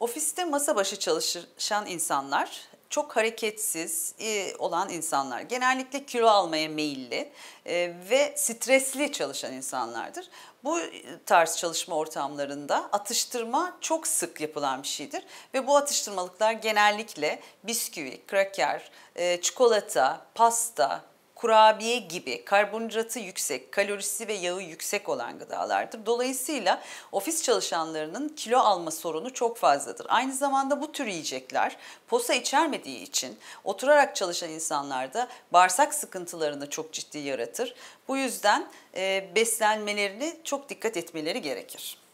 Ofiste masa başı çalışan insanlar çok hareketsiz e, olan insanlar. Genellikle kilo almaya meyilli e, ve stresli çalışan insanlardır. Bu tarz çalışma ortamlarında atıştırma çok sık yapılan bir şeydir. Ve bu atıştırmalıklar genellikle bisküvi, kraker, e, çikolata, pasta, kurabiye gibi karbonhidratı yüksek, kalorisi ve yağı yüksek olan gıdalardır. Dolayısıyla ofis çalışanlarının kilo alma sorunu çok fazladır. Aynı zamanda bu tür yiyecekler posa içermediği için oturarak çalışan insanlarda bağırsak sıkıntılarını çok ciddi yaratır. Bu yüzden beslenmelerini çok dikkat etmeleri gerekir.